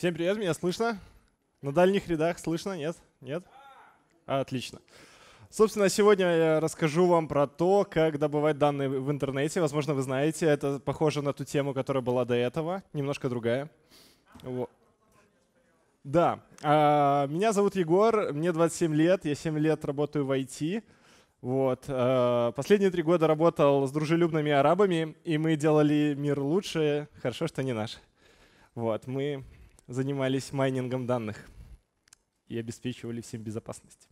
Всем привет, меня слышно? На дальних рядах слышно, нет? Нет? Отлично. Собственно, сегодня я расскажу вам про то, как добывать данные в интернете. Возможно, вы знаете, это похоже на ту тему, которая была до этого, немножко другая. Вот. Да, а, меня зовут Егор, мне 27 лет, я 7 лет работаю в IT. Вот. А, последние три года работал с дружелюбными арабами, и мы делали мир лучше. Хорошо, что не наш. Вот, мы занимались майнингом данных и обеспечивали всем безопасность.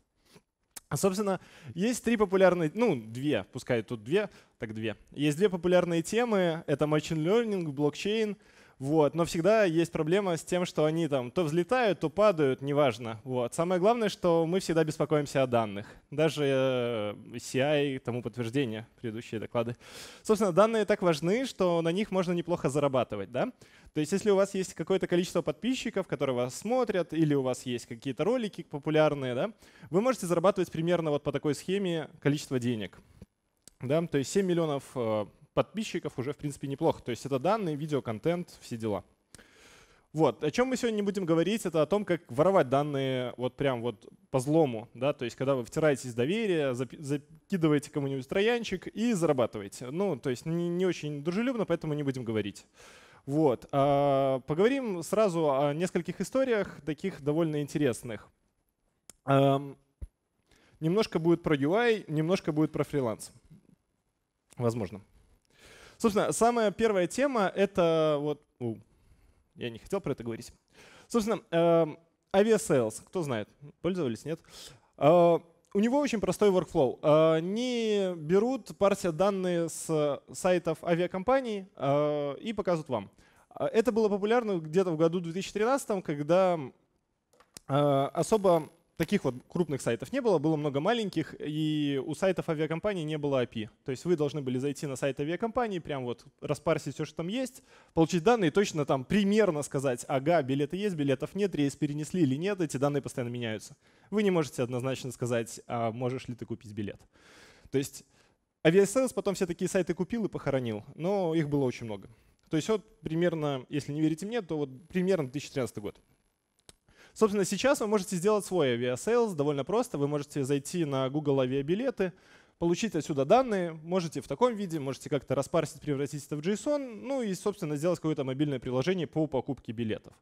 А, собственно, есть три популярные, ну, две, пускай тут две, так две. Есть две популярные темы. Это machine learning, блокчейн — вот. Но всегда есть проблема с тем, что они там то взлетают, то падают, неважно. Вот. Самое главное, что мы всегда беспокоимся о данных. Даже э, CI и тому подтверждение, предыдущие доклады. Собственно, данные так важны, что на них можно неплохо зарабатывать. Да? То есть если у вас есть какое-то количество подписчиков, которые вас смотрят, или у вас есть какие-то ролики популярные, да, вы можете зарабатывать примерно вот по такой схеме количество денег. Да? То есть 7 миллионов э, подписчиков уже, в принципе, неплохо. То есть это данные, видеоконтент, все дела. Вот. О чем мы сегодня не будем говорить, это о том, как воровать данные вот прям вот по злому, да, то есть когда вы втираетесь в доверие, закидываете кому-нибудь троянчик и зарабатываете. Ну, то есть не, не очень дружелюбно, поэтому не будем говорить. Вот. А, поговорим сразу о нескольких историях, таких довольно интересных. Эм, немножко будет про UI, немножко будет про фриланс. Возможно. Собственно, самая первая тема — это вот... У, я не хотел про это говорить. Собственно, э, авиасейлс. Кто знает? Пользовались, нет? А, у него очень простой workflow. А, они берут, партия данные с сайтов авиакомпаний а, и показывают вам. Это было популярно где-то в году 2013, когда особо таких вот крупных сайтов не было, было много маленьких, и у сайтов авиакомпании не было API. То есть вы должны были зайти на сайт авиакомпании, прям вот распарсить все, что там есть, получить данные, и точно там примерно сказать, ага, билеты есть, билетов нет, рейс перенесли или нет, эти данные постоянно меняются. Вы не можете однозначно сказать, а можешь ли ты купить билет. То есть авиаселс потом все такие сайты купил и похоронил, но их было очень много. То есть вот примерно, если не верите мне, то вот примерно 2013 год. Собственно, сейчас вы можете сделать свой авиасейлс довольно просто. Вы можете зайти на Google авиабилеты, получить отсюда данные, можете в таком виде, можете как-то распарсить, превратить это в JSON, ну и, собственно, сделать какое-то мобильное приложение по покупке билетов.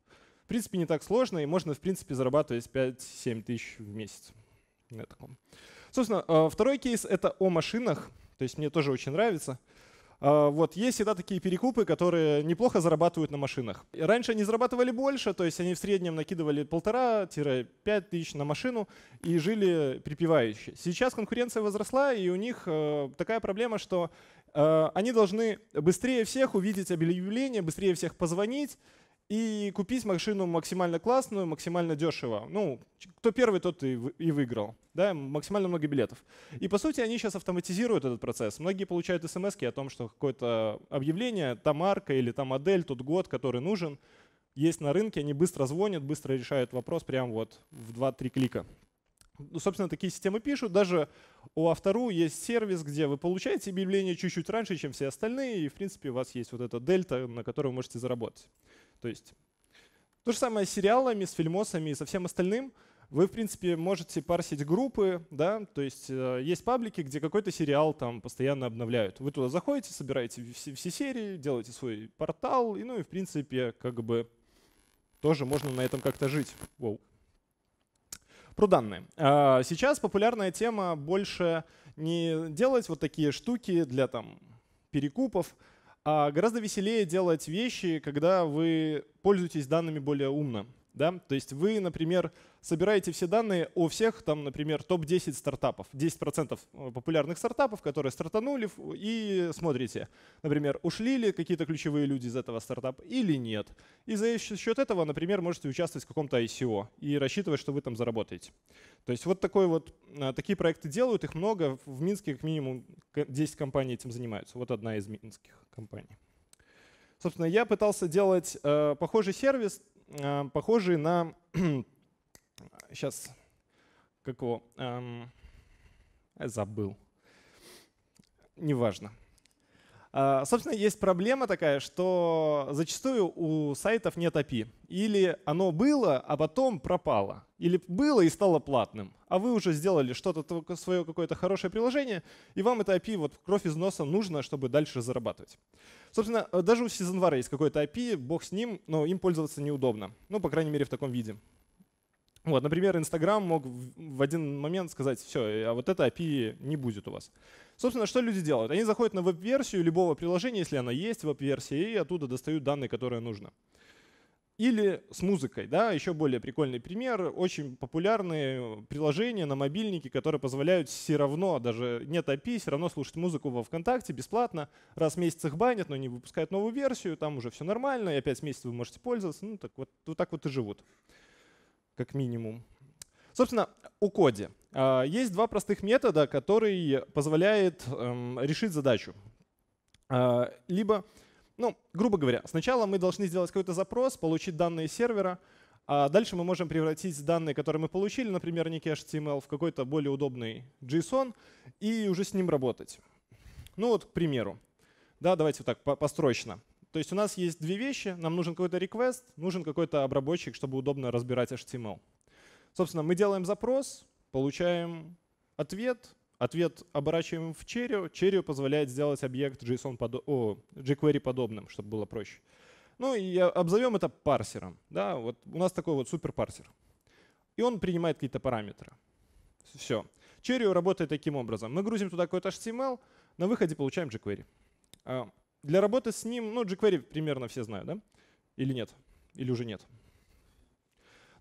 В принципе, не так сложно, и можно, в принципе, зарабатывать 5-7 тысяч в месяц на таком. Собственно, э, второй кейс — это о машинах, то есть мне тоже очень нравится. А, вот есть всегда такие перекупы, которые неплохо зарабатывают на машинах. Раньше они зарабатывали больше, то есть они в среднем накидывали полтора-пять тысяч на машину и жили припевающе. Сейчас конкуренция возросла, и у них э, такая проблема, что э, они должны быстрее всех увидеть объявление, быстрее всех позвонить, и купить машину максимально классную, максимально дешево. Ну, кто первый, тот и, и выиграл. Да, максимально много билетов. И по сути они сейчас автоматизируют этот процесс. Многие получают смс о том, что какое-то объявление, та марка или та модель, тот год, который нужен, есть на рынке, они быстро звонят, быстро решают вопрос прямо вот в 2-3 клика. Ну, Собственно, такие системы пишут. Даже у автору есть сервис, где вы получаете объявление чуть-чуть раньше, чем все остальные, и, в принципе, у вас есть вот эта дельта, на которой вы можете заработать. То есть то же самое с сериалами, с фильмосами и со всем остальным. Вы, в принципе, можете парсить группы, да, то есть э, есть паблики, где какой-то сериал там постоянно обновляют. Вы туда заходите, собираете все, все серии, делаете свой портал, и, ну и, в принципе, как бы тоже можно на этом как-то жить. Воу. Про данные. А, сейчас популярная тема больше не делать вот такие штуки для там перекупов, а гораздо веселее делать вещи, когда вы пользуетесь данными более умно. Да? То есть вы, например, собираете все данные о всех, там, например, топ-10 стартапов, 10% э, популярных стартапов, которые стартанули, и смотрите, например, ушли ли какие-то ключевые люди из этого стартапа или нет. И за счет этого, например, можете участвовать в каком-то ICO и рассчитывать, что вы там заработаете. То есть вот такой вот, э, такие проекты делают, их много. В Минске как минимум 10 компаний этим занимаются. Вот одна из минских компаний. Собственно, я пытался делать э, похожий сервис, а, Похожие на... Сейчас, как его? Забыл. Неважно. А, собственно, есть проблема такая, что зачастую у сайтов нет API. Или оно было, а потом пропало. Или было и стало платным. А вы уже сделали что-то свое, какое-то хорошее приложение, и вам это API вот кровь из носа нужно, чтобы дальше зарабатывать. Собственно, э, даже у Сезонвара есть какой-то API, бог с ним, но им пользоваться неудобно. Ну, по крайней мере, в таком виде. Вот, например, Инстаграм мог в один момент сказать, все, э, а вот это API не будет у вас. Собственно, что люди делают? Они заходят на веб-версию любого приложения, если она есть, веб-версия, и оттуда достают данные, которые нужно. Или с музыкой, да, еще более прикольный пример. Очень популярные э, приложения на мобильнике, которые позволяют все равно, даже нет API, все равно слушать музыку во ВКонтакте бесплатно. Раз в месяц их банят, но не выпускают новую версию, там уже все нормально, и опять с месяца вы можете пользоваться. Ну, так вот, вот так вот и живут как минимум. Собственно, у коде. А, есть два простых метода, которые позволяют эм, решить задачу. А, либо, ну, грубо говоря, сначала мы должны сделать какой-то запрос, получить данные сервера, а дальше мы можем превратить данные, которые мы получили, например, некий HTML, в какой-то более удобный JSON и уже с ним работать. Ну вот, к примеру. Да, давайте вот так построчно. То есть у нас есть две вещи. Нам нужен какой-то request, нужен какой-то обработчик, чтобы удобно разбирать HTML. Собственно, мы делаем запрос, получаем ответ, ответ оборачиваем в Cherry. Cherry позволяет сделать объект JSON подо... О, jQuery подобным, чтобы было проще. Ну и обзовем это парсером. Да? Вот у нас такой вот супер парсер. И он принимает какие-то параметры. Все. Cherry работает таким образом. Мы грузим туда какой-то HTML, на выходе получаем jQuery. А, для работы с ним, ну, jQuery примерно все знают, да? Или нет? Или уже нет?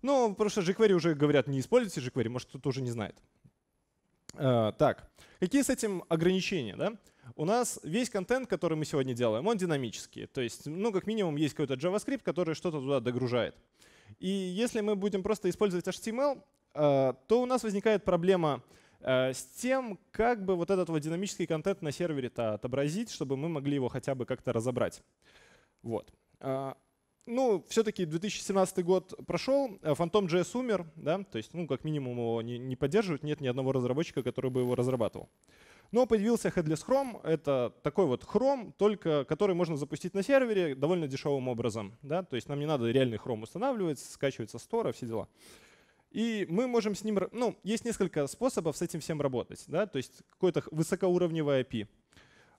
Ну, просто jQuery уже говорят, не используйте jQuery, может, кто-то уже не знает. А, так, какие с этим ограничения, да? У нас весь контент, который мы сегодня делаем, он динамический. То есть, ну, как минимум, есть какой-то JavaScript, который что-то туда догружает. И если мы будем просто использовать HTML, а, то у нас возникает проблема Э, с тем, как бы вот этот вот динамический контент на сервере-то отобразить, чтобы мы могли его хотя бы как-то разобрать. Вот. А, ну, все-таки 2017 год прошел, э, Phantom JS умер, да, то есть, ну, как минимум его не, не поддерживают, нет ни одного разработчика, который бы его разрабатывал. Но появился Headless Chrome. Это такой вот Chrome, только который можно запустить на сервере довольно дешевым образом. Да? То есть нам не надо реальный Chrome устанавливать, скачивать со стора, все дела. И мы можем с ним, ну, есть несколько способов с этим всем работать, да, то есть какое-то высокоуровневое API.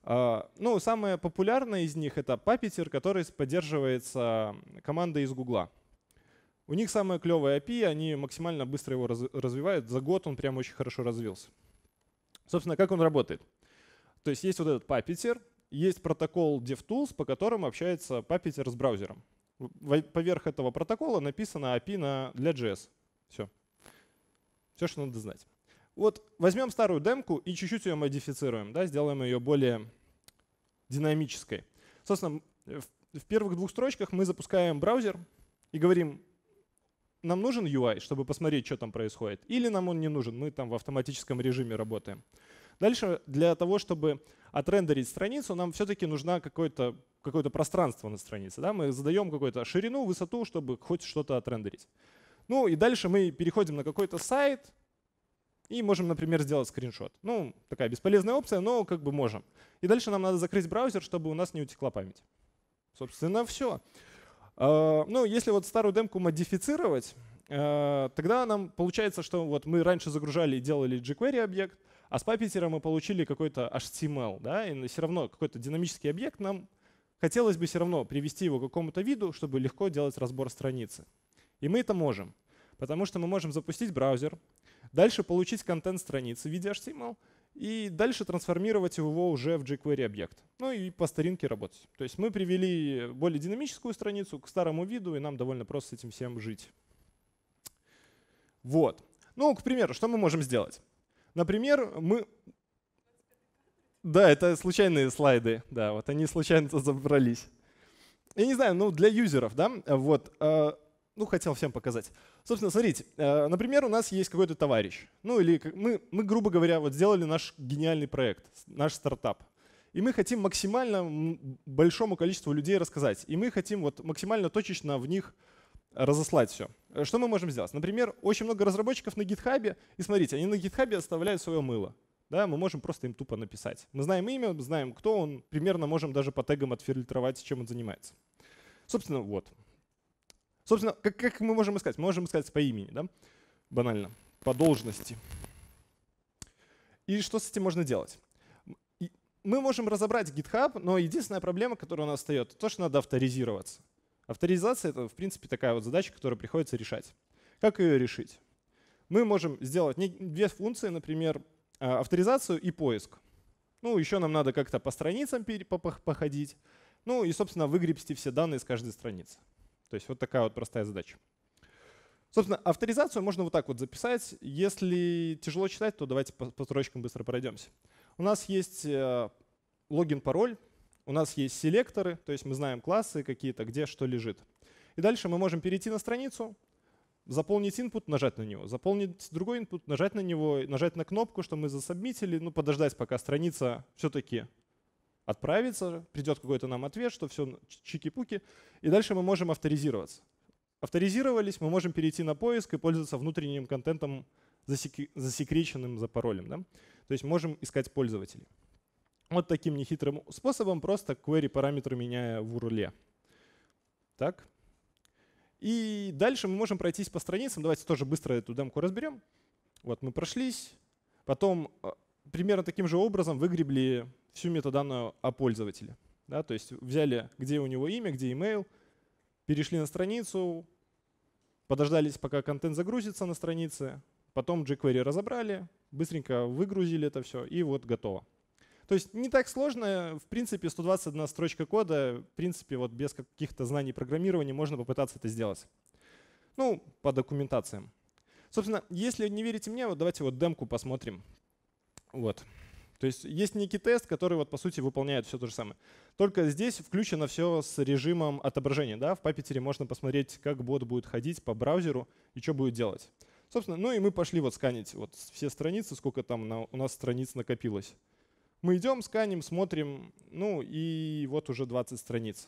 А, ну, самое популярное из них это Puppeteer, который поддерживается командой из Гугла. У них самое клевое API, они максимально быстро его развивают. За год он прям очень хорошо развился. Собственно, как он работает? То есть есть вот этот Puppeteer, есть протокол DevTools, по которому общается Puppeteer с браузером. Поверх этого протокола написано API на, для JS. Все. Все, что надо знать. Вот возьмем старую демку и чуть-чуть ее модифицируем, да, сделаем ее более динамической. Собственно, в первых двух строчках мы запускаем браузер и говорим, нам нужен UI, чтобы посмотреть, что там происходит, или нам он не нужен, мы там в автоматическом режиме работаем. Дальше для того, чтобы отрендерить страницу, нам все-таки нужно какое-то какое пространство на странице. Да? Мы задаем какую-то ширину, высоту, чтобы хоть что-то отрендерить. Ну и дальше мы переходим на какой-то сайт и можем, например, сделать скриншот. Ну, такая бесполезная опция, но как бы можем. И дальше нам надо закрыть браузер, чтобы у нас не утекла память. Собственно, все. А, ну, если вот старую демку модифицировать, а, тогда нам получается, что вот мы раньше загружали и делали jQuery объект, а с Puppetер мы получили какой-то HTML, да, и все равно какой-то динамический объект нам хотелось бы все равно привести его к какому-то виду, чтобы легко делать разбор страницы. И мы это можем, потому что мы можем запустить браузер, дальше получить контент страницы в виде HTML, и дальше трансформировать его уже в jQuery объект. Ну и по старинке работать. То есть мы привели более динамическую страницу к старому виду, и нам довольно просто с этим всем жить. Вот. Ну, к примеру, что мы можем сделать? Например, мы... Да, это случайные слайды. Да, вот они случайно забрались. Я не знаю, ну для юзеров, да, вот э, ну, хотел всем показать. Собственно, смотрите, э, например, у нас есть какой-то товарищ. Ну, или мы, мы, грубо говоря, вот сделали наш гениальный проект, наш стартап. И мы хотим максимально большому количеству людей рассказать. И мы хотим вот максимально точечно в них разослать все. Э, что мы можем сделать? Например, очень много разработчиков на гитхабе. И смотрите, они на гитхабе оставляют свое мыло. Да, мы можем просто им тупо написать. Мы знаем имя, знаем, кто он. Примерно можем даже по тегам отфильтровать, чем он занимается. Собственно, вот. Собственно, как, как мы можем искать? Мы можем искать по имени, да? банально, по должности. И что с этим можно делать? Мы можем разобрать GitHub, но единственная проблема, которая у нас встает, то, что надо авторизироваться. Авторизация — это, в принципе, такая вот задача, которую приходится решать. Как ее решить? Мы можем сделать две функции, например, а, авторизацию и поиск. Ну, еще нам надо как-то по страницам походить. Ну и, собственно, выгребсти все данные с каждой страницы. То есть вот такая вот простая задача. Собственно, авторизацию можно вот так вот записать. Если тяжело читать, то давайте по, по строчкам быстро пройдемся. У нас есть э, логин, пароль, у нас есть селекторы, то есть мы знаем классы какие-то, где что лежит. И дальше мы можем перейти на страницу, заполнить input, нажать на него, заполнить другой input, нажать на него, нажать на кнопку, что мы засобмитили, ну, подождать, пока страница все-таки отправится, придет какой-то нам ответ, что все чики-пуки, и дальше мы можем авторизироваться. Авторизировались, мы можем перейти на поиск и пользоваться внутренним контентом, засекреченным за паролем. Да? То есть можем искать пользователей. Вот таким нехитрым способом, просто query параметры меняя в URL. Так. И дальше мы можем пройтись по страницам. Давайте тоже быстро эту демку разберем. Вот мы прошлись. Потом а, примерно таким же образом выгребли всю метаданную о пользователе. Да, то есть взяли, где у него имя, где email, перешли на страницу, подождались, пока контент загрузится на странице, потом jQuery разобрали, быстренько выгрузили это все, и вот готово. То есть не так сложно, в принципе, 121 строчка кода, в принципе, вот без каких-то знаний программирования можно попытаться это сделать. Ну, по документациям. Собственно, если не верите мне, вот давайте вот демку посмотрим. Вот. То есть есть некий тест, который вот по сути выполняет все то же самое. Только здесь включено все с режимом отображения. Да? В Puppeteer можно посмотреть, как бот будет ходить по браузеру и что будет делать. Собственно, ну и мы пошли вот сканить вот все страницы, сколько там на, у нас страниц накопилось. Мы идем, сканим, смотрим, ну и вот уже 20 страниц.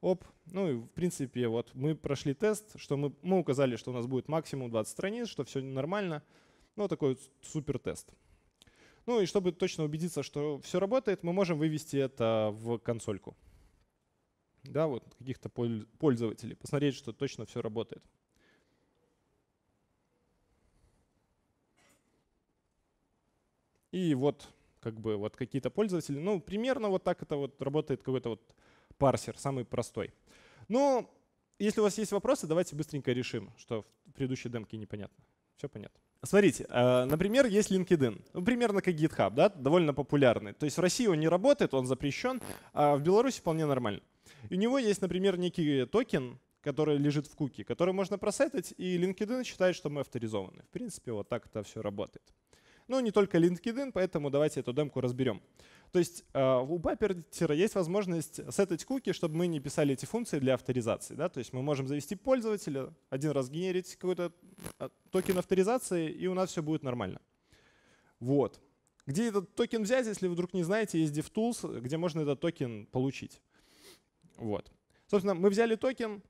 Оп, ну и в принципе вот мы прошли тест, что мы, мы указали, что у нас будет максимум 20 страниц, что все нормально. Ну такой вот супер тест. Ну и чтобы точно убедиться, что все работает, мы можем вывести это в консольку. Да, вот каких-то пользователей, посмотреть, что точно все работает. И вот как бы вот какие-то пользователи. Ну, примерно вот так это вот работает какой-то вот парсер, самый простой. Но если у вас есть вопросы, давайте быстренько решим, что в предыдущей демке непонятно. Все понятно. Смотрите, э, например, есть LinkedIn, ну, примерно как GitHub, да, довольно популярный. То есть в России он не работает, он запрещен, а в Беларуси вполне нормально. И у него есть, например, некий токен, который лежит в куки, который можно просетить, и LinkedIn считает, что мы авторизованы. В принципе, вот так это все работает. Ну не только LinkedIn, поэтому давайте эту демку разберем. То есть э, у баппера есть возможность сетать куки, чтобы мы не писали эти функции для авторизации. Да? То есть мы можем завести пользователя, один раз генерить какой-то э, токен авторизации, и у нас все будет нормально. Вот. Где этот токен взять, если вдруг не знаете, есть DevTools, где можно этот токен получить. Вот. Собственно, мы взяли токен,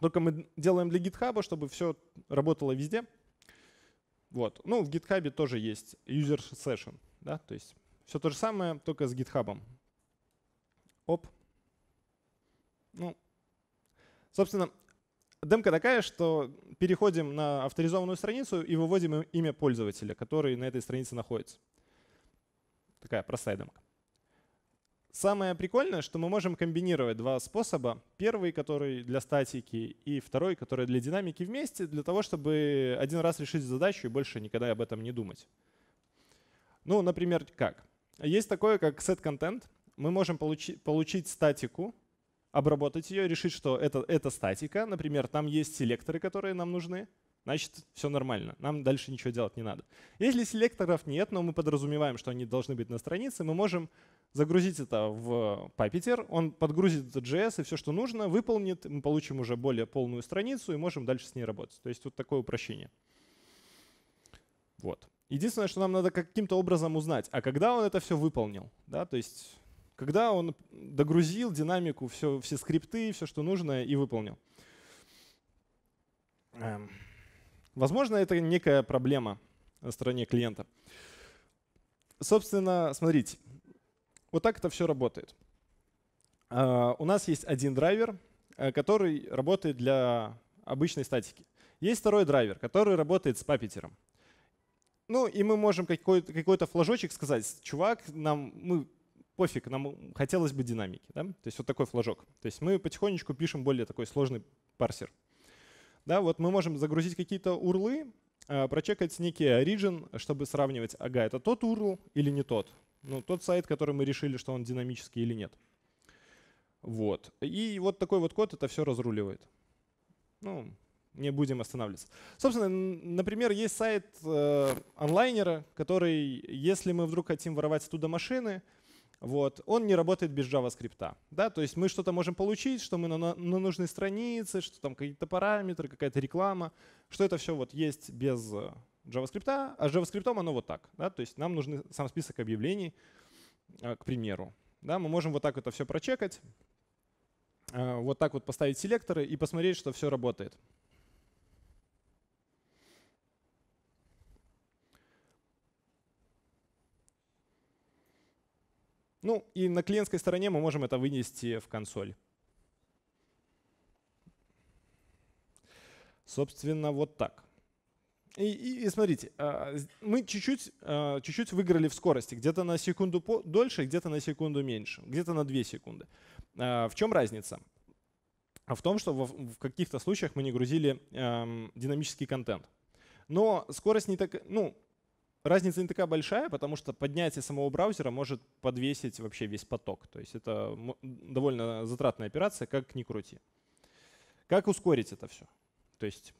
только мы делаем для GitHub, чтобы все работало везде. Вот. Ну, в GitHub тоже есть user session, да, то есть все то же самое, только с GitHub. Оп. Ну, собственно, демка такая, что переходим на авторизованную страницу и выводим имя пользователя, который на этой странице находится. Такая простая демка. Самое прикольное, что мы можем комбинировать два способа. Первый, который для статики, и второй, который для динамики вместе, для того, чтобы один раз решить задачу и больше никогда об этом не думать. Ну, например, как? Есть такое, как set-контент. Мы можем получи- получить статику, обработать ее, решить, что это, это статика. Например, там есть селекторы, которые нам нужны — значит, все нормально, нам дальше ничего делать не надо. Если селекторов нет, но мы подразумеваем, что они должны быть на странице, мы можем загрузить это в Puppeteer, он подгрузит этот JS и все, что нужно, выполнит, мы получим уже более полную страницу и можем дальше с ней работать. То есть вот такое упрощение. Вот. Единственное, что нам надо каким-то образом узнать, а когда он это все выполнил, да, то есть когда он догрузил динамику, все, все скрипты, все, что нужно и выполнил. Эм. Возможно, это некая проблема на стороне клиента. Собственно, смотрите, вот так это все работает. А, у нас есть один драйвер, э, который работает для обычной статики. Есть второй драйвер, который работает с Папитером. Ну и мы можем какой-то какой флажочек сказать, чувак, нам мы пофиг, нам хотелось бы динамики. Да? То есть вот такой флажок. То есть мы потихонечку пишем более такой сложный парсер. Да, вот мы можем загрузить какие-то урлы, а, прочекать некий origin, чтобы сравнивать, ага, это тот URL или не тот. Ну, тот сайт, который мы решили, что он динамический или нет. Вот. И вот такой вот код это все разруливает. Ну, не будем останавливаться. Собственно, например, есть сайт э, онлайнера, который, если мы вдруг хотим воровать оттуда машины, вот, он не работает без JavaScript. Да? То есть мы что-то можем получить, что мы на, на нужной странице, что там какие-то параметры, какая-то реклама, что это все вот есть без э, JavaScript, а с JavaScript оно вот так. Да? То есть нам нужен сам список объявлений, э, к примеру. Да? Мы можем вот так это все прочекать, э, вот так вот поставить селекторы и посмотреть, что все работает. Ну и на клиентской стороне мы можем это вынести в консоль. Собственно, вот так. И, и, и смотрите, а, мы чуть-чуть, а, чуть-чуть выиграли в скорости. Где-то на секунду дольше, где-то на секунду меньше, где-то на 2 секунды. А, в чем разница? В том, что в каких-то случаях мы не грузили эм, динамический контент. Но скорость не так... Ну, Разница не такая большая, потому что поднятие самого браузера может подвесить вообще весь поток. То есть это довольно затратная операция, как ни крути. Как ускорить это все? То есть,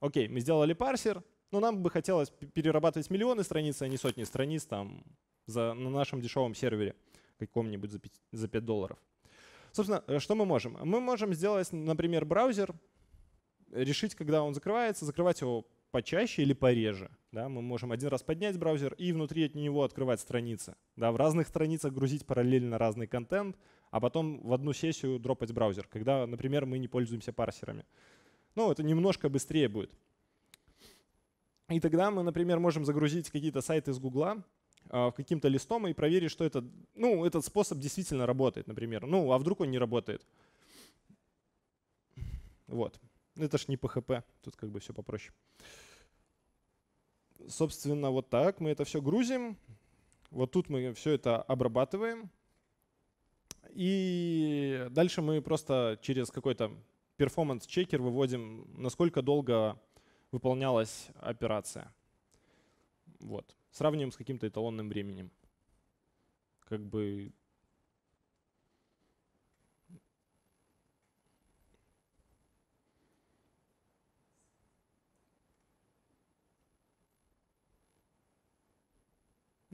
окей, мы сделали парсер, но нам бы хотелось перерабатывать миллионы страниц, а не сотни страниц там за, на нашем дешевом сервере каком-нибудь за 5, за 5 долларов. Собственно, э, что мы можем? Мы можем сделать, например, браузер, решить, когда он закрывается, закрывать его почаще или пореже. Да, мы можем один раз поднять браузер и внутри от него открывать страницы. Да, в разных страницах грузить параллельно разный контент, а потом в одну сессию дропать браузер, когда, например, мы не пользуемся парсерами. Ну, это немножко быстрее будет. И тогда мы, например, можем загрузить какие-то сайты из Гугла, в а, каким-то листом и проверить, что этот, ну, этот способ действительно работает, например. Ну, а вдруг он не работает? Вот. Ну, это ж не PHP, тут как бы все попроще. Собственно, вот так мы это все грузим. Вот тут мы все это обрабатываем. И дальше мы просто через какой-то перформанс-чекер выводим, насколько долго выполнялась операция. Вот. Сравним с каким-то эталонным временем. Как бы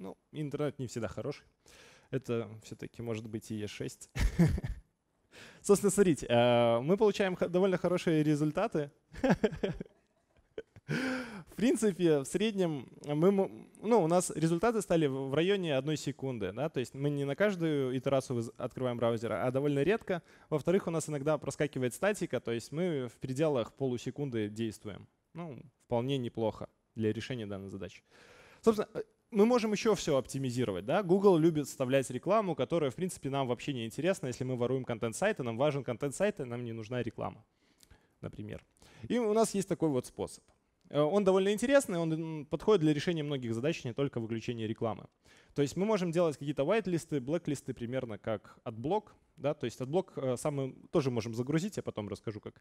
Ну, интернет не всегда хороший. Это все-таки может быть и E6. Собственно, смотрите, э, мы получаем довольно хорошие результаты. В принципе, в среднем мы, ну, у нас результаты стали в районе одной секунды. Да? То есть мы не на каждую итерацию открываем браузер, а довольно редко. Во-вторых, у нас иногда проскакивает статика, то есть мы в пределах полусекунды действуем. Ну, вполне неплохо для решения данной задачи. Собственно, э, мы можем еще все оптимизировать. Да? Google любит вставлять рекламу, которая, в принципе, нам вообще не интересна. Если мы воруем контент сайта, нам важен контент сайта, нам не нужна реклама, например. И у нас есть такой вот способ. Э, он довольно интересный, он подходит для решения многих задач, не только выключения рекламы. То есть мы можем делать какие-то white-листы, black-листы примерно как отблок. Да? То есть отблок э, сам мы тоже можем загрузить, я потом расскажу как.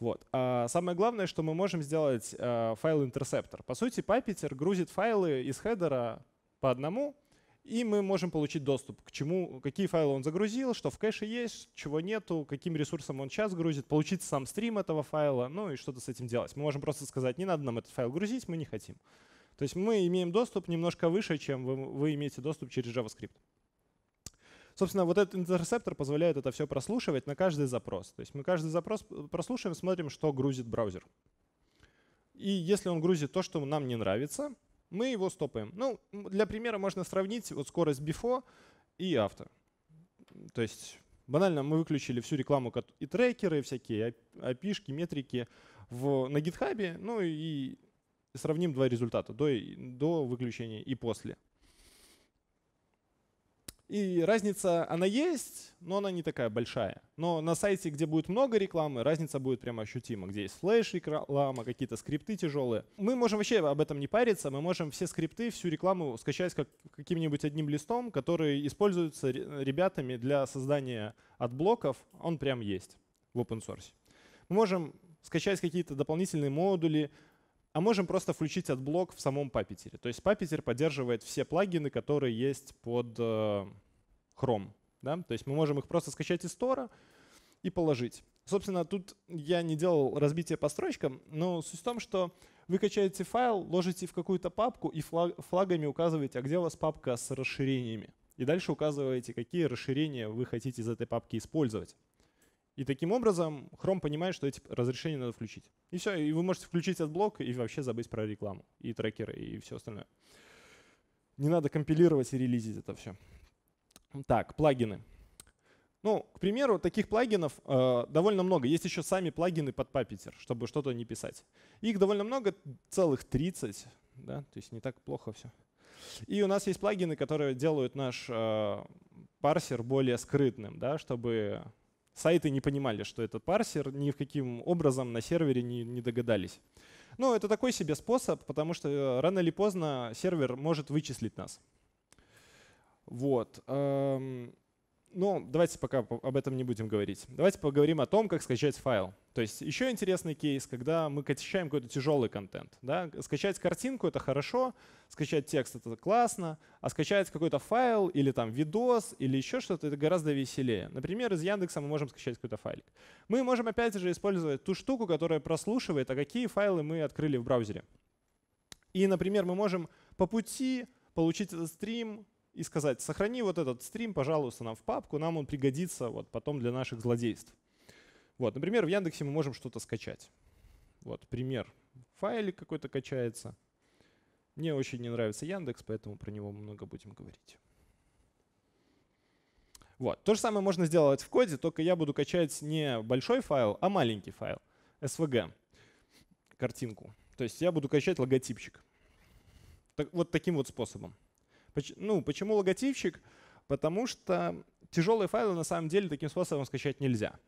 Вот. А самое главное, что мы можем сделать э, файл-интерсептор. По сути, Puppeteer грузит файлы из хедера по одному, и мы можем получить доступ к чему, какие файлы он загрузил, что в кэше есть, чего нету, каким ресурсом он сейчас грузит, получить сам стрим этого файла, ну и что-то с этим делать. Мы можем просто сказать, не надо нам этот файл грузить, мы не хотим. То есть мы имеем доступ немножко выше, чем вы, вы имеете доступ через JavaScript. Собственно, вот этот интерсептор позволяет это все прослушивать на каждый запрос. То есть мы каждый запрос э, прослушиваем, смотрим, что грузит браузер. И если он грузит то, что нам не нравится, мы его стопаем. Ну, для примера можно сравнить вот скорость before и after. То есть банально мы выключили всю рекламу и трекеры, всякие опишки, метрики в, на GitHub, ну и сравним два результата до, до выключения и после. И разница, она есть, но она не такая большая. Но на сайте, где будет много рекламы, разница будет прямо ощутима. Где есть флеш-реклама, какие-то скрипты тяжелые. Мы можем вообще об этом не париться. Мы можем все скрипты, всю рекламу скачать как каким-нибудь одним листом, который используется ребятами для создания отблоков. Он прям есть в open source. Мы можем скачать какие-то дополнительные модули, а можем просто включить отблок в самом папетере. То есть папетер поддерживает все плагины, которые есть под э, Chrome. Да? То есть мы можем их просто скачать из стора и положить. Собственно, тут я не делал разбитие по строчкам, но суть в том, что вы качаете файл, ложите в какую-то папку и флагами указываете, а где у вас папка с расширениями. И дальше указываете, какие расширения вы хотите из этой папки использовать. И таким образом Chrome понимает, что эти разрешения надо включить. И все, и вы можете включить этот блок и вообще забыть про рекламу, и трекеры, и все остальное. Не надо компилировать и релизить это все. Так, плагины. Ну, к примеру, таких плагинов э, довольно много. Есть еще сами плагины под Puppeteer, чтобы что-то не писать. Их довольно много, целых 30, да, то есть не так плохо все. И у нас есть плагины, которые делают наш э, парсер более скрытным, да, чтобы сайты не понимали, что этот парсер, ни в каким образом на сервере не, не догадались. Ну, это такой себе способ, потому что э, рано или поздно сервер может вычислить нас. Вот. Эм, ну, давайте пока об этом не будем говорить. Давайте поговорим о том, как скачать файл. То есть еще интересный кейс, когда мы качаем какой-то тяжелый контент. Да? Скачать картинку — это хорошо, скачать текст — это классно, а скачать какой-то файл или там видос или еще что-то — это гораздо веселее. Например, из Яндекса мы можем скачать какой-то файлик. Мы можем опять же использовать ту штуку, которая прослушивает, а какие файлы мы открыли в браузере. И, например, мы можем по пути получить этот стрим, и сказать, сохрани вот этот стрим, пожалуйста, нам в папку, нам он пригодится вот потом для наших злодейств. Вот, например, в Яндексе мы можем что-то скачать. Вот, пример. Файлик какой-то качается. Мне очень не нравится Яндекс, поэтому про него много будем говорить. Вот. То же самое можно сделать в коде, только я буду качать не большой файл, а маленький файл. SVG. Картинку. То есть я буду качать логотипчик. Так, вот таким вот способом. Ну, почему логотипчик? Потому что тяжелые файлы на самом деле таким способом скачать нельзя.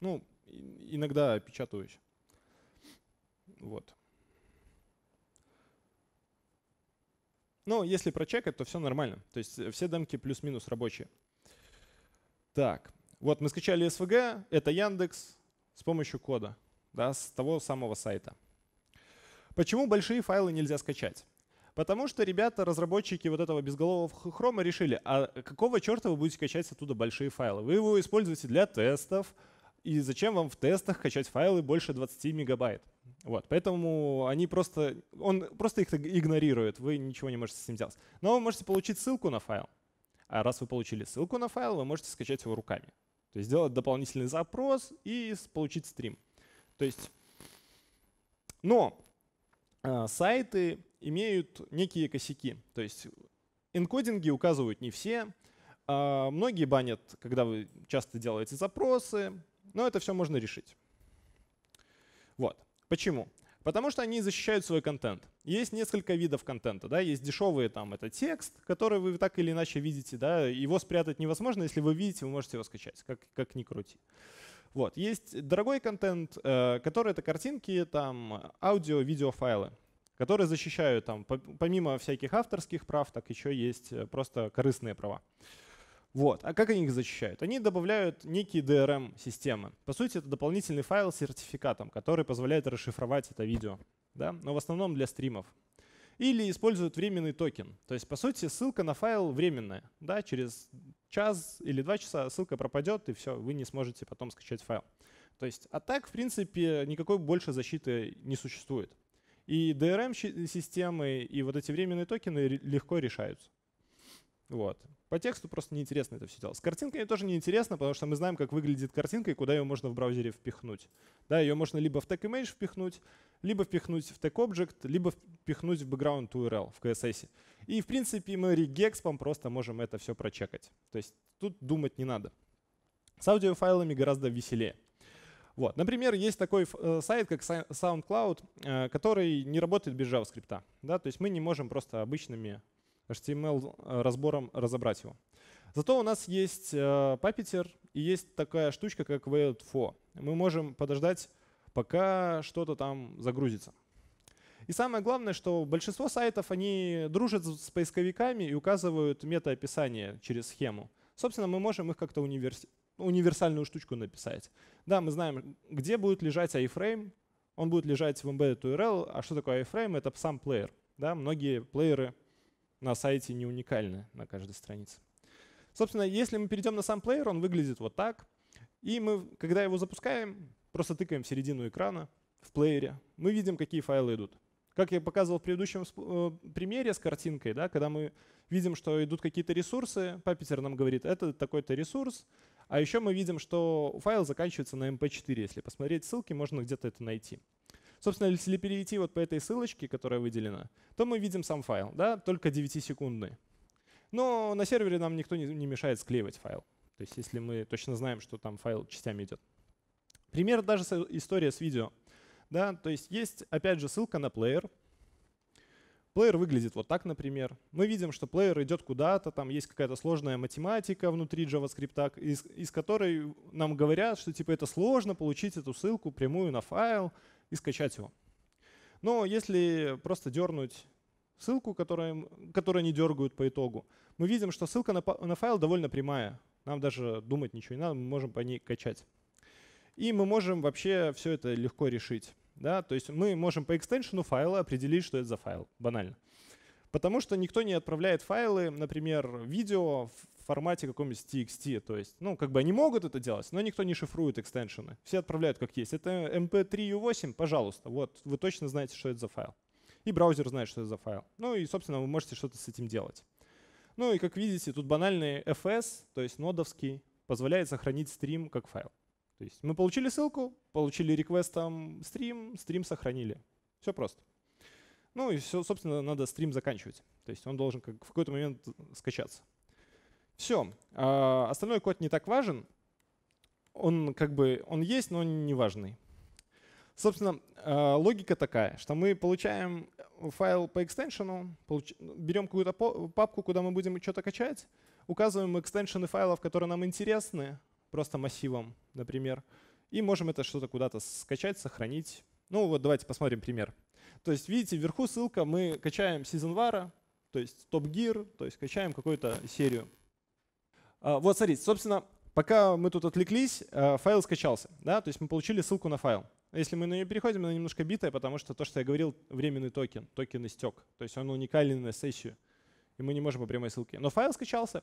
Ну, иногда печатаюсь. Вот. Но если прочекать, то все нормально. То есть э, все демки плюс-минус рабочие. Так, вот мы скачали SVG, это Яндекс с помощью кода да, с того самого сайта. Почему большие файлы нельзя скачать? Потому что ребята, разработчики вот этого безголового хрома решили, а какого черта вы будете качать оттуда большие файлы? Вы его используете для тестов, и зачем вам в тестах качать файлы больше 20 мегабайт? Вот, поэтому они просто, он просто их игнорирует, вы ничего не можете с ним делать. Но вы можете получить ссылку на файл. А раз вы получили ссылку на файл, вы можете скачать его руками. То есть сделать дополнительный запрос и получить стрим. То есть, но э, сайты имеют некие косяки. То есть энкодинги указывают не все. Э, многие банят, когда вы часто делаете запросы, но это все можно решить. Вот. Почему? Потому что они защищают свой контент. Есть несколько видов контента, да, есть дешевые там, это текст, который вы так или иначе видите, да, его спрятать невозможно, если вы видите, вы можете его скачать, как, как ни крути. Вот. Есть дорогой контент, э, который это картинки, там, аудио, видеофайлы которые защищают там, помимо всяких авторских прав, так еще есть э, просто корыстные права. Вот. А как они их защищают? Они добавляют некие DRM-системы. По сути, это дополнительный файл с сертификатом, который позволяет расшифровать это видео. Да? Но в основном для стримов или используют временный токен. То есть, по сути, ссылка на файл временная. Да? Через час или два часа ссылка пропадет, и все, вы не сможете потом скачать файл. То есть, а так, в принципе, никакой больше защиты не существует. И DRM-системы, и вот эти временные токены легко решаются. Вот. По тексту просто неинтересно это все дело. С картинкой тоже неинтересно, потому что мы знаем, как выглядит картинка и куда ее можно в браузере впихнуть. Да, ее можно либо в tag-image впихнуть, либо впихнуть в tag-object, либо впихнуть в background URL в CSS. И, в принципе, мы regexpом просто можем это все прочекать. То есть тут думать не надо. С аудиофайлами гораздо веселее. Вот. Например, есть такой э, сайт, как SoundCloud, э, который не работает без JavaScript. Да? То есть мы не можем просто обычными HTML э, разбором разобрать его. Зато у нас есть э, Puppeteer и есть такая штучка, как wait for. Мы можем подождать, пока что-то там загрузится. И самое главное, что большинство сайтов, они дружат с поисковиками и указывают метаописание через схему. Собственно, мы можем их как-то универс... универсальную штучку написать. Да, мы знаем, где будет лежать iframe, он будет лежать в embedded URL, а что такое iframe? Это сам плеер. Да, многие плееры на сайте не уникальны на каждой странице. Собственно, если мы перейдем на сам плеер, он выглядит вот так. И мы, когда его запускаем, просто тыкаем в середину экрана в плеере, мы видим, какие файлы идут. Как я показывал в предыдущем э, примере с картинкой, да, когда мы видим, что идут какие-то ресурсы, Папитер нам говорит, это такой-то ресурс, а еще мы видим, что файл заканчивается на mp4. Если посмотреть ссылки, можно где-то это найти. Собственно, если перейти вот по этой ссылочке, которая выделена, то мы видим сам файл, да, только 9-секундный. Но на сервере нам никто не, мешает склеивать файл. То есть если мы точно знаем, что там файл частями идет. Пример даже история с видео. Да, то есть есть, опять же, ссылка на плеер. Плеер выглядит вот так, например. Мы видим, что плеер идет куда-то, там есть какая-то сложная математика внутри JavaScript, из, из которой нам говорят, что типа это сложно получить эту ссылку прямую на файл, и скачать его. Но если просто дернуть ссылку, которая, которая не дергают по итогу, мы видим, что ссылка на, на файл довольно прямая. Нам даже думать ничего не надо, мы можем по ней качать. И мы можем вообще все это легко решить. Да? То есть мы можем по экстеншену файла определить, что это за файл. Банально. Потому что никто не отправляет файлы, например, видео в формате каком-нибудь TXT. То есть, ну, как бы они могут это делать, но никто не шифрует экстеншены. Все отправляют как есть. Это MP3 эм U8, пожалуйста. Вот, вы точно знаете, что это за файл. И браузер знает, что это за файл. Ну и, собственно, вы можете что-то с этим делать. Ну и, как видите, тут банальный FS, то есть нодовский, позволяет сохранить стрим как файл. То есть мы получили ссылку, получили реквестом стрим, стрим сохранили. Все просто. Ну и, все, собственно, надо стрим заканчивать. То есть он должен как в какой-то момент скачаться. Все. А остальной код не так важен. Он как бы он есть, но он не важный. Собственно, а, логика такая, что мы получаем файл по экстеншену, берем какую-то папку, куда мы будем что-то качать, указываем экстеншены файлов, которые нам интересны, просто массивом, например, и можем это что-то куда-то скачать, сохранить. Ну вот давайте посмотрим пример. То есть, видите, вверху ссылка, мы качаем Seasonware, то есть топ-гир, то есть качаем какую-то серию. А, вот, смотрите, собственно, пока мы тут отвлеклись, э, файл скачался, да, то есть мы получили ссылку на файл. Если мы на нее переходим, она немножко битая, потому что то, что я говорил, временный токен, токен истек, то есть он уникален на сессию, и мы не можем по прямой ссылке. Но файл скачался.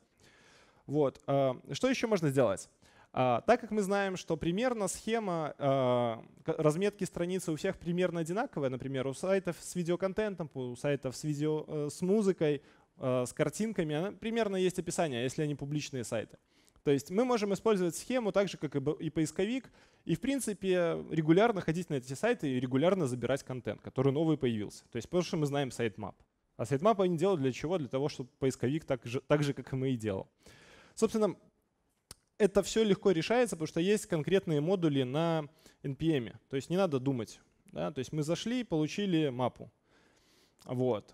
Вот. А, что еще можно сделать? А, так как мы знаем, что примерно схема а, разметки страницы у всех примерно одинаковая, например, у сайтов с видеоконтентом, у сайтов с, видео, э, с музыкой, э, с картинками, примерно есть описание, если они публичные сайты. То есть мы можем использовать схему так же, как и поисковик, и, в принципе, регулярно ходить на эти сайты и регулярно забирать контент, который новый появился. То есть потому что мы знаем сайтмап. А сайтмап они делают для чего? Для того, чтобы поисковик так же, так же как и мы и делал. Собственно, это все легко решается, потому что есть конкретные модули на NPM. То есть не надо думать. Да? То есть мы зашли и получили мапу. Вот.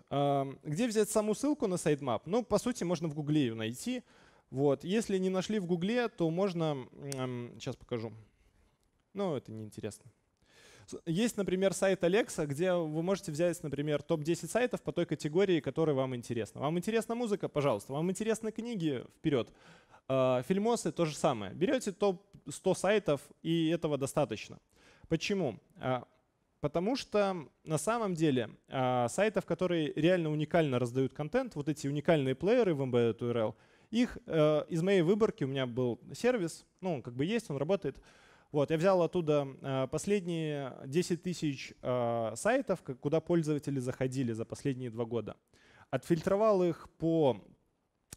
Где взять саму ссылку на map? Ну, по сути, можно в Гугле ее найти. Вот. Если не нашли в Гугле, то можно... Сейчас покажу. Но ну, это неинтересно. Есть, например, сайт Alexa, где вы можете взять, например, топ-10 сайтов по той категории, которая вам интересна. Вам интересна музыка? Пожалуйста. Вам интересны книги? Вперед. А, фильмосы — то же самое. Берете топ-100 сайтов, и этого достаточно. Почему? А, потому что на самом деле а, сайтов, которые реально уникально раздают контент, вот эти уникальные плееры в Embedded URL, их э, из моей выборки у меня был сервис, ну, как бы есть, он работает. Вот, я взял оттуда э, последние 10 тысяч э, сайтов, куда пользователи заходили за последние два года. Отфильтровал их по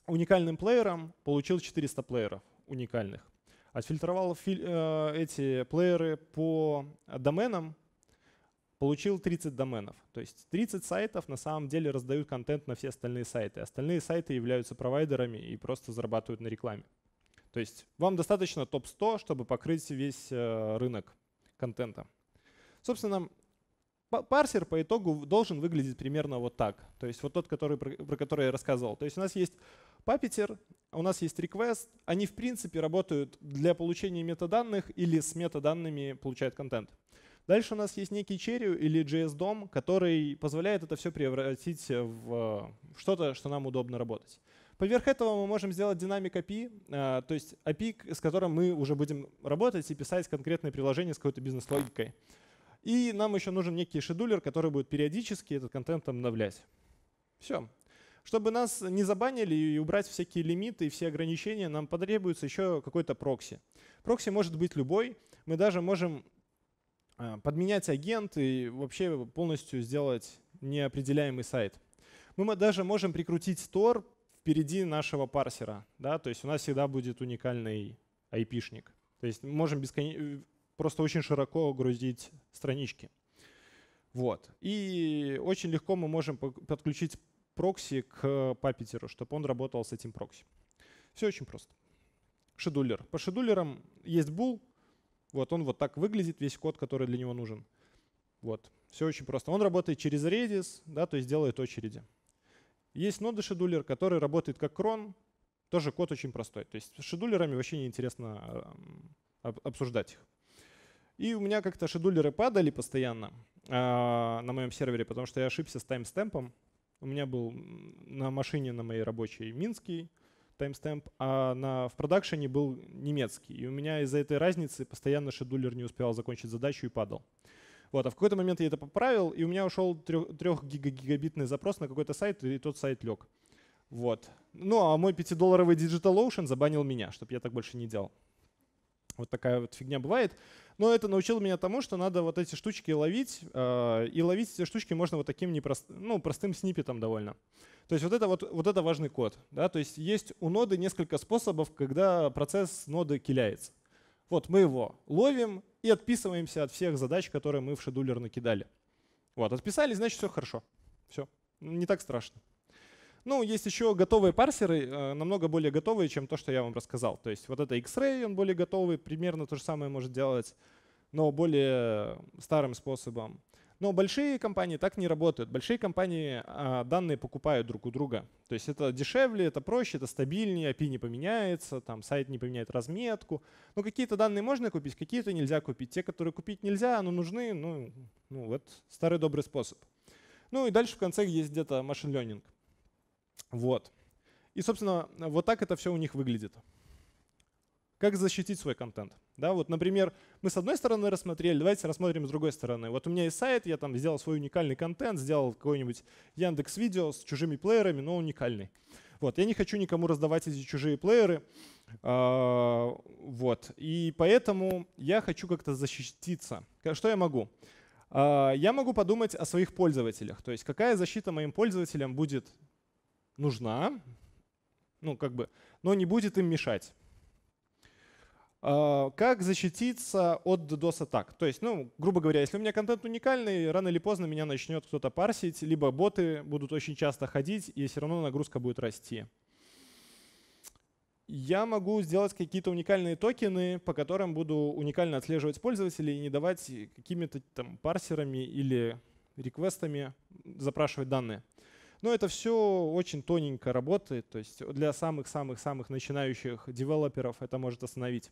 уникальным плеерам, получил 400 плееров уникальных. Отфильтровал э, эти плееры по доменам, получил 30 доменов. То есть 30 сайтов на самом деле раздают контент на все остальные сайты. Остальные сайты являются провайдерами и просто зарабатывают на рекламе. То есть вам достаточно топ-100, чтобы покрыть весь э, рынок контента. Собственно, парсер по итогу должен выглядеть примерно вот так. То есть вот тот, который, про который я рассказывал. То есть у нас есть Puppeteer, а у нас есть request. Они, в принципе, работают для получения метаданных или с метаданными получают контент. Дальше у нас есть некий Cherry или JS-дом, который позволяет это все превратить э, в что-то, что нам удобно работать. Поверх этого мы можем сделать динамик API, а, то есть API, с которым мы уже будем работать и писать конкретное приложение с какой-то бизнес-логикой. И нам еще нужен некий шедулер, который будет периодически этот контент обновлять. Все. Чтобы нас не забанили и убрать всякие лимиты и все ограничения, нам потребуется еще какой-то прокси. Прокси может быть любой. Мы даже можем а, подменять агент и вообще полностью сделать неопределяемый сайт. Мы даже можем прикрутить стор впереди нашего парсера. Да? То есть у нас всегда будет уникальный айпишник. То есть мы можем бескон... Э, просто очень широко грузить странички. Вот. И очень легко мы можем подключить прокси к Папитеру, чтобы он работал с этим прокси. Все очень просто. Шедулер. По шедулерам есть бул. Вот он вот так выглядит, весь код, который для него нужен. Вот. Все очень просто. Он работает через Redis, да, то есть делает очереди. Есть ноды шедулер, который работает как крон, тоже код очень простой. То есть с шедулерами вообще неинтересно а, обсуждать их. И у меня как-то шедулеры падали постоянно э, на моем сервере, потому что я ошибся с таймстемпом. У меня был на машине на моей рабочей минский таймстемп, а на, в продакшене был немецкий. И у меня из-за этой разницы постоянно шедулер не успевал закончить задачу и падал. Вот, а в какой-то момент я это поправил, и у меня ушел 3-гигабитный запрос на какой-то сайт, и тот сайт лег. Вот. Ну, а мой 5-долларовый Digital забанил меня, чтобы я так больше не делал. Вот такая вот фигня бывает. Но это научило меня тому, что надо вот эти штучки ловить. Э, и ловить эти штучки можно вот таким непрост, ну, простым снипетом довольно. То есть вот это, вот, вот это важный код. Да? То есть есть у ноды несколько способов, когда процесс ноды киляется. Вот мы его ловим и отписываемся от всех задач, которые мы в шедулер накидали. Вот, отписались, значит, все хорошо. Все, не так страшно. Ну, есть еще готовые парсеры, э, намного более готовые, чем то, что я вам рассказал. То есть вот это X-Ray, он более готовый, примерно то же самое может делать, но более старым способом. Но большие компании так не работают. Большие компании а, данные покупают друг у друга. То есть это дешевле, это проще, это стабильнее, API не поменяется, там сайт не поменяет разметку. Но ну, какие-то данные можно купить, какие-то нельзя купить. Те, которые купить нельзя, но нужны, ну, ну вот старый добрый способ. Ну и дальше в конце есть где-то машин ленинг. Вот. И, собственно, вот так это все у них выглядит как защитить свой контент. Да, вот, например, мы с одной стороны рассмотрели, давайте рассмотрим с другой стороны. Вот у меня есть сайт, я там сделал свой уникальный контент, сделал какой-нибудь Яндекс Видео с чужими плеерами, но уникальный. Вот, я не хочу никому раздавать эти чужие плееры. А, вот, и поэтому я хочу как-то защититься. Что я могу? А, я могу подумать о своих пользователях. То есть какая защита моим пользователям будет нужна, ну, как бы, но не будет им мешать. А, как защититься от DDoS-атак? То есть, ну, грубо говоря, если у меня контент уникальный, рано или поздно меня начнет кто-то парсить, либо боты будут очень часто ходить, и все равно нагрузка будет расти. Я могу сделать какие-то уникальные токены, по которым буду уникально отслеживать пользователей и не давать какими-то там парсерами или реквестами запрашивать данные. Но это все очень тоненько работает, то есть для самых-самых-самых начинающих девелоперов это может остановить.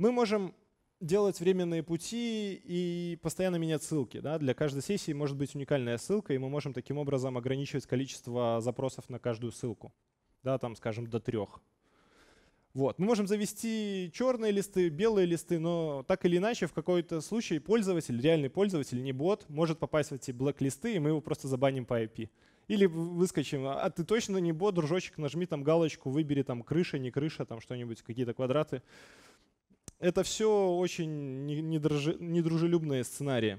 Мы можем делать временные пути и постоянно менять ссылки. Да? Для каждой сессии может быть уникальная ссылка, и мы можем таким образом ограничивать количество запросов на каждую ссылку. Да, там, скажем, до трех. Вот. Мы можем завести черные листы, белые листы, но так или иначе в какой-то случай пользователь, реальный пользователь, не бот, может попасть в эти блэк-листы, и мы его просто забаним по IP. Или выскочим, а ты точно не бот, дружочек, нажми там галочку, выбери там крыша, не крыша, там что-нибудь, какие-то квадраты это все очень недружелюбные сценарии.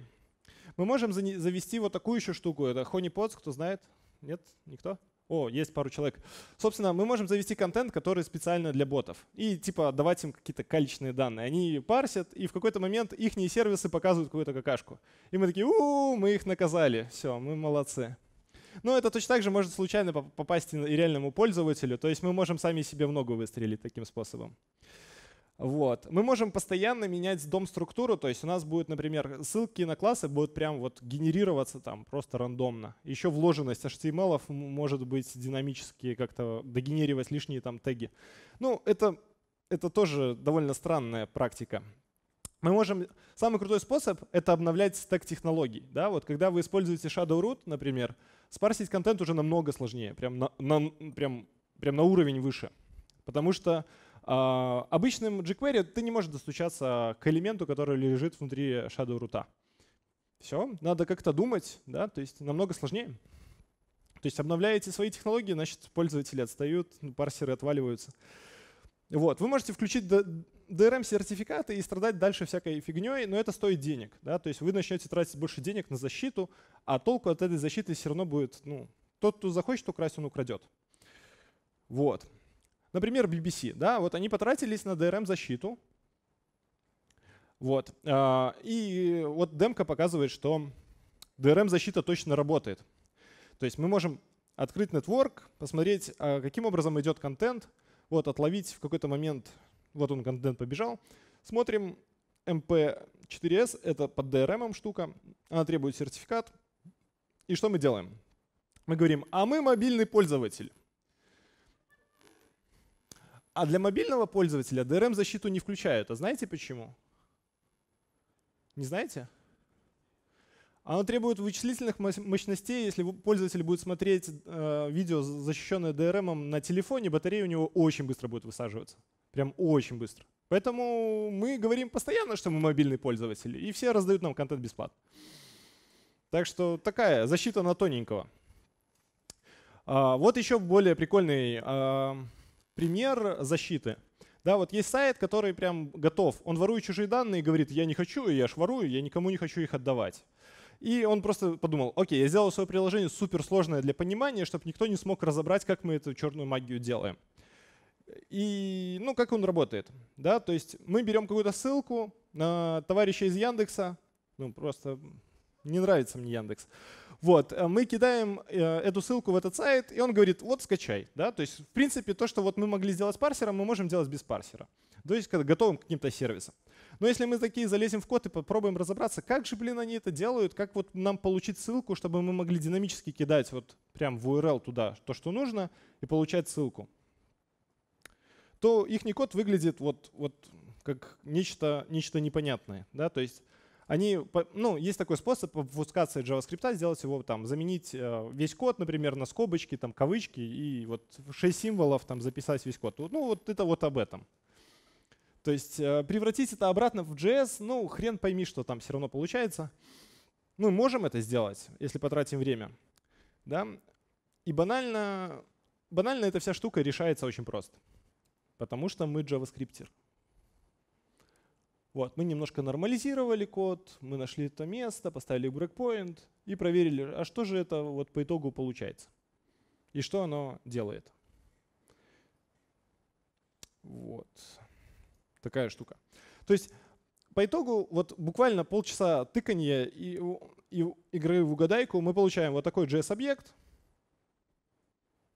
Мы можем завести вот такую еще штуку. Это honeypots, кто знает? Нет? Никто? О, есть пару человек. Собственно, мы можем завести контент, который специально для ботов. И типа давать им какие-то количественные данные. Они парсят, и в какой-то момент их сервисы показывают какую-то какашку. И мы такие, у, -у, -у мы их наказали. Все, мы молодцы. Но это точно так же может случайно попасть и реальному пользователю. То есть мы можем сами себе много выстрелить таким способом. Вот. Мы можем постоянно менять дом структуру, то есть у нас будет, например, ссылки на классы будут прям вот генерироваться там просто рандомно. Еще вложенность HTML может быть динамически как-то догенерировать лишние там теги. Ну, это, это тоже довольно странная практика. Мы можем... Самый крутой способ — это обновлять стек технологий. Да? Вот когда вы используете Shadow Root, например, спарсить контент уже намного сложнее, прям на, на, прям, прям на уровень выше. Потому что а, обычным jQuery ты не можешь достучаться к элементу, который лежит внутри Shadow Root. Все, надо как-то думать, да, то есть намного сложнее. То есть обновляете свои технологии, значит, пользователи отстают, ну, парсеры отваливаются. Вот, вы можете включить DRM-сертификаты и страдать дальше всякой фигней, но это стоит денег. Да? То есть вы начнете тратить больше денег на защиту, а толку от этой защиты все равно будет, ну, тот, кто захочет украсть, он украдет. Вот. Например, BBC, да, вот они потратились на DRM-защиту. Эм вот. А, и вот демка показывает, что DRM-защита эм точно работает. То есть мы можем открыть нетворк, посмотреть, а, каким образом идет контент, вот отловить в какой-то момент, вот он контент побежал. Смотрим, MP4S эм — это под DRM штука, она требует сертификат. И что мы делаем? Мы говорим, а мы мобильный пользователь. А для мобильного пользователя DRM эм защиту не включают. А знаете почему? Не знаете? Оно требует вычислительных мощностей. Если пользователь будет смотреть э, видео, защищенное DRM эм на телефоне, батарея у него очень быстро будет высаживаться. Прям очень быстро. Поэтому мы говорим постоянно, что мы мобильные пользователи, и все раздают нам контент бесплатно. Так что такая защита на тоненького. А, вот еще более прикольный а, пример защиты. Да, вот есть сайт, который прям готов. Он ворует чужие данные и говорит, я не хочу, я ж ворую, я никому не хочу их отдавать. И он просто подумал, окей, я сделал свое приложение суперсложное для понимания, чтобы никто не смог разобрать, как мы эту черную магию делаем. И, ну, как он работает, да, то есть мы берем какую-то ссылку на товарища из Яндекса, ну, просто не нравится мне Яндекс. Вот, э, мы кидаем э, эту ссылку в этот сайт, и он говорит, вот скачай. Да? То есть, в принципе, то, что вот мы могли сделать с парсером, мы можем делать без парсера. То есть когда готовым к каким-то сервисам. Но если мы такие залезем в код и попробуем разобраться, как же, блин, они это делают, как вот нам получить ссылку, чтобы мы могли динамически кидать вот прям в URL туда то, что нужно, и получать ссылку, то их код выглядит вот, вот как нечто, нечто непонятное. Да? То есть они, ну, есть такой способ обфускации JavaScript, сделать его там, заменить э, весь код, например, на скобочки, там, кавычки и вот 6 символов там записать весь код. Ну, вот это вот об этом. То есть э, превратить это обратно в JS, ну, хрен пойми, что там все равно получается. Мы ну, можем это сделать, если потратим время. Да? И банально, банально эта вся штука решается очень просто. Потому что мы JavaScript. -ер. Вот, мы немножко нормализировали код, мы нашли это место, поставили брекпоинт и проверили, а что же это вот по итогу получается и что оно делает. Вот. Такая штука. То есть по итогу вот буквально полчаса тыкания и, и игры в угадайку мы получаем вот такой JS-объект,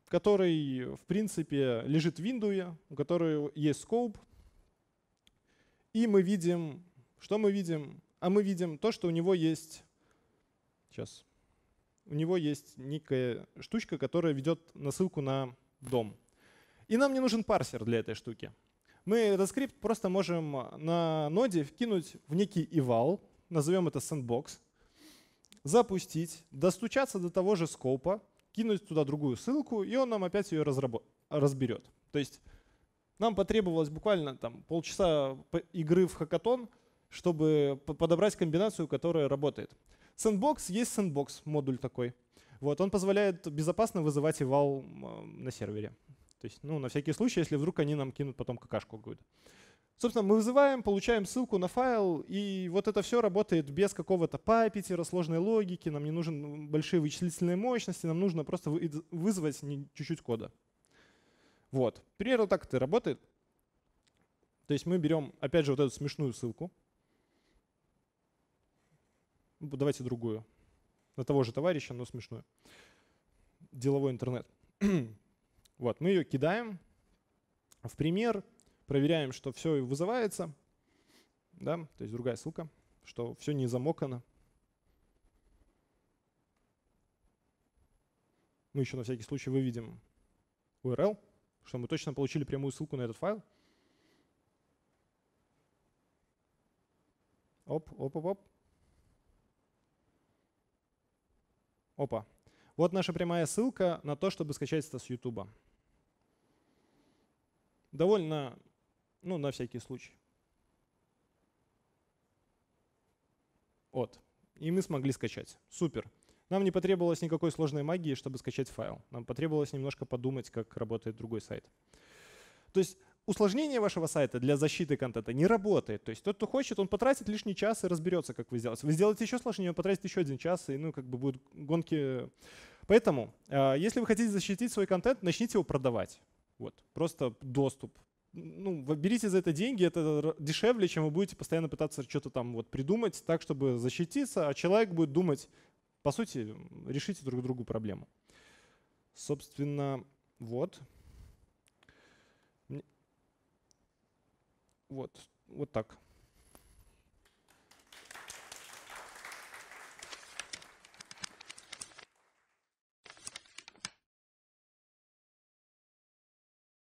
который, в принципе, лежит в Windows, у которого есть scope — и мы видим, что мы видим? А мы видим то, что у него есть... Сейчас. У него есть некая штучка, которая ведет на ссылку на дом. И нам не нужен парсер для этой штуки. Мы этот скрипт просто можем а, на ноде вкинуть в некий eval, назовем это sandbox, запустить, достучаться до того же скопа, кинуть туда другую ссылку, и он нам опять ее разберет. То есть нам потребовалось буквально там полчаса игры в хакатон, чтобы подобрать комбинацию, которая работает. Sandbox есть Sandbox модуль такой. Вот, он позволяет безопасно вызывать eval на сервере. То есть, ну, на всякий случай, если вдруг они нам кинут потом какашку какую-то. Собственно, мы вызываем, получаем ссылку на файл, и вот это все работает без какого-то папетера, сложной логики, нам не нужны большие вычислительные мощности, нам нужно просто вызвать чуть-чуть кода. Вот. Примерно так это работает. То есть мы берем, опять же, вот эту смешную ссылку. Давайте другую. На того же товарища, но смешную. Деловой интернет. вот, мы ее кидаем в пример, проверяем, что все вызывается. Да, то есть другая ссылка, что все не замокано. Мы еще на всякий случай выведем URL что мы точно получили прямую ссылку на этот файл. Оп, оп, оп, оп. Опа. Вот наша прямая ссылка на то, чтобы скачать это с YouTube. Довольно, ну, на всякий случай. Вот. И мы смогли скачать. Супер. Нам не потребовалось никакой сложной магии, чтобы скачать файл. Нам потребовалось немножко подумать, как работает другой сайт. То есть усложнение вашего сайта для защиты контента не работает. То есть тот, кто хочет, он потратит лишний час и разберется, как вы сделаете. Вы сделаете еще сложнее, он потратит еще один час, и ну как бы будут гонки. Поэтому, э, если вы хотите защитить свой контент, начните его продавать. Вот, просто доступ. Ну, берите за это деньги, это дешевле, чем вы будете постоянно пытаться что-то там вот придумать так, чтобы защититься, а человек будет думать, по сути, решите друг другу проблему. Собственно, вот. Вот, вот так.